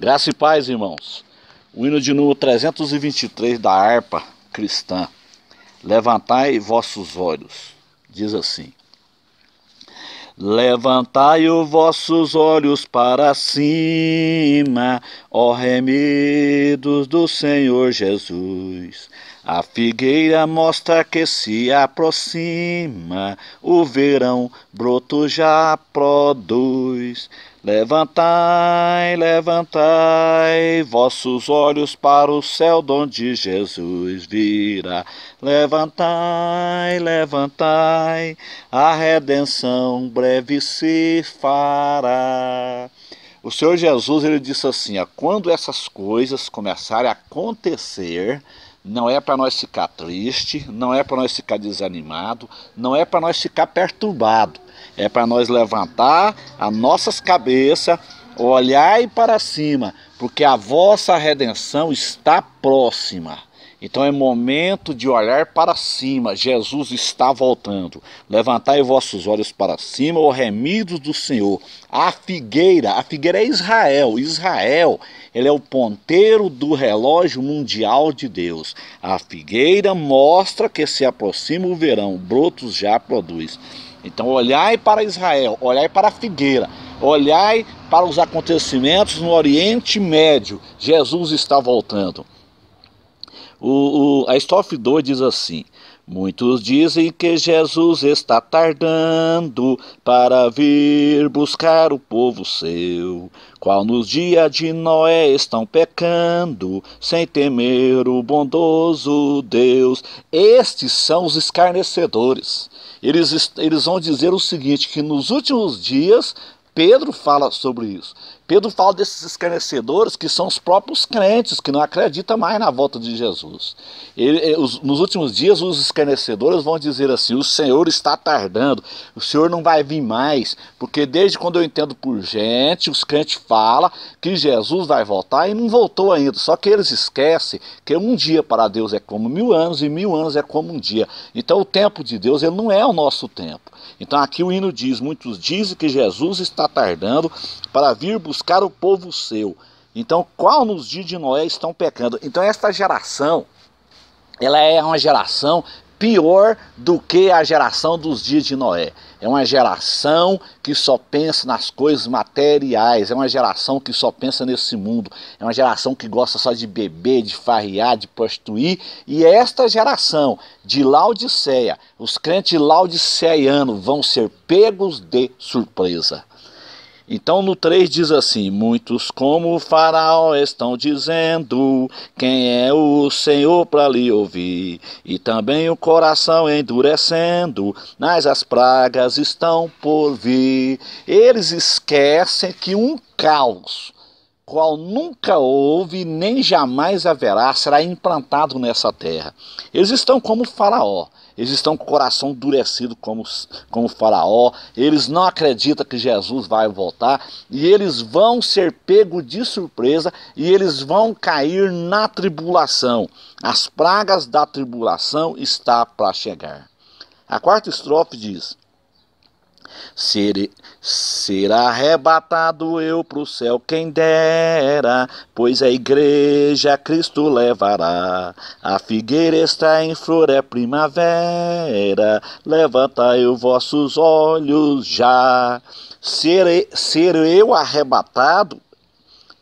Graça e paz, irmãos. O hino de número 323 da harpa cristã. Levantai vossos olhos. Diz assim: Levantai os vossos olhos para cima, ó remidos do Senhor Jesus. A figueira mostra que se aproxima, o verão broto já produz. Levantai, levantai vossos olhos para o céu onde Jesus virá. Levantai, levantai, a redenção breve se fará. O Senhor Jesus ele disse assim: ó, quando essas coisas começarem a acontecer, não é para nós ficar triste, não é para nós ficar desanimado, não é para nós ficar perturbado é para nós levantar as nossas cabeças, olhar para cima, porque a vossa redenção está próxima. Então é momento de olhar para cima. Jesus está voltando. Levantai vossos olhos para cima, O remido do Senhor. A figueira, a figueira é Israel. Israel, ele é o ponteiro do relógio mundial de Deus. A figueira mostra que se aproxima o verão, brotos já produz. Então, olhai para Israel, olhai para a figueira, olhai para os acontecimentos no Oriente Médio. Jesus está voltando. O, o, a estrofe 2 diz assim: Muitos dizem que Jesus está tardando para vir buscar o povo seu, qual nos dias de Noé estão pecando, sem temer o bondoso Deus. Estes são os escarnecedores. Eles, eles vão dizer o seguinte: que nos últimos dias Pedro fala sobre isso. Pedro fala desses escarnecedores que são os próprios crentes, que não acreditam mais na volta de Jesus. Ele, eh, os, nos últimos dias, os escarnecedores vão dizer assim: o Senhor está tardando, o Senhor não vai vir mais, porque desde quando eu entendo por gente, os crentes falam que Jesus vai voltar e não voltou ainda. Só que eles esquecem que um dia para Deus é como mil anos e mil anos é como um dia. Então o tempo de Deus ele não é o nosso tempo. Então aqui o hino diz: muitos dizem que Jesus está tardando para vir buscar o povo seu. Então, qual nos dias de Noé estão pecando? Então, esta geração, ela é uma geração pior do que a geração dos dias de Noé. É uma geração que só pensa nas coisas materiais, é uma geração que só pensa nesse mundo, é uma geração que gosta só de beber, de farriar, de prostituir. E esta geração de Laodiceia, os crentes laodiceianos vão ser pegos de surpresa. Então no 3 diz assim: Muitos como o Faraó estão dizendo, quem é o Senhor para lhe ouvir? E também o coração endurecendo, mas as pragas estão por vir. Eles esquecem que um caos qual nunca houve nem jamais haverá, será implantado nessa terra. Eles estão como Faraó, eles estão com o coração endurecido como, como Faraó, eles não acreditam que Jesus vai voltar e eles vão ser pego de surpresa e eles vão cair na tribulação. As pragas da tribulação está para chegar. A quarta estrofe diz: Ser, será arrebatado eu pro céu, quem dera, pois a igreja Cristo levará. A figueira está em flor, é primavera, levantai os vossos olhos já. Serei, ser eu arrebatado,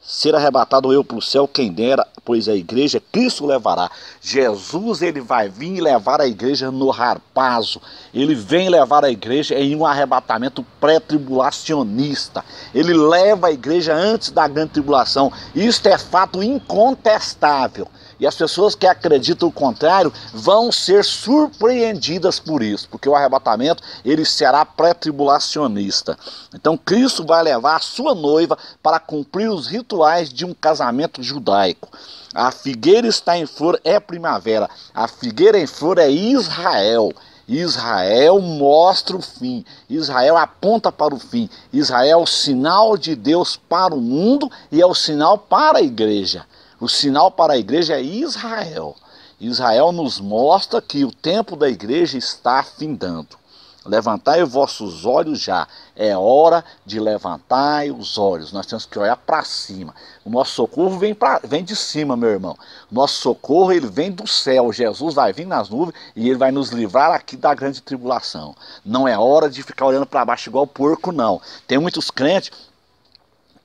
ser arrebatado eu pro céu, quem dera, pois a igreja Cristo levará. Jesus ele vai vir levar a igreja no harpazo Ele vem levar a igreja em um arrebatamento pré-tribulacionista. Ele leva a igreja antes da grande tribulação. Isto é fato incontestável. E as pessoas que acreditam o contrário vão ser surpreendidas por isso, porque o arrebatamento ele será pré-tribulacionista. Então Cristo vai levar a sua noiva para cumprir os rituais de um casamento judaico. A figueira está em flor é primavera. A figueira em flor é Israel. Israel mostra o fim, Israel aponta para o fim, Israel é o sinal de Deus para o mundo e é o sinal para a igreja. O sinal para a igreja é Israel. Israel nos mostra que o tempo da igreja está afindando. Levantai os vossos olhos já. É hora de levantar os olhos. Nós temos que olhar para cima. O nosso socorro vem, pra, vem de cima, meu irmão. Nosso socorro ele vem do céu. Jesus vai vir nas nuvens e ele vai nos livrar aqui da grande tribulação. Não é hora de ficar olhando para baixo igual porco, não. Tem muitos crentes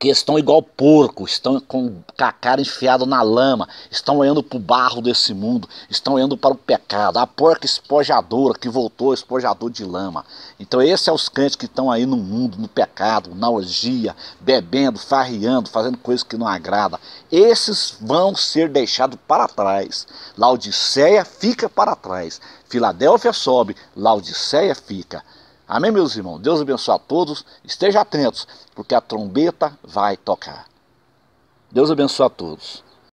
que estão igual porco, estão com a cara enfiada na lama, estão olhando para o barro desse mundo, estão olhando para o pecado, a porca espojadora que voltou espojador de lama. Então esses são é os crentes que estão aí no mundo, no pecado, na orgia, bebendo, farriando, fazendo coisas que não agrada. Esses vão ser deixados para trás. Laodiceia fica para trás. Filadélfia sobe, Laodiceia fica. Amém, meus irmãos? Deus abençoe a todos. Estejam atentos, porque a trombeta vai tocar. Deus abençoe a todos.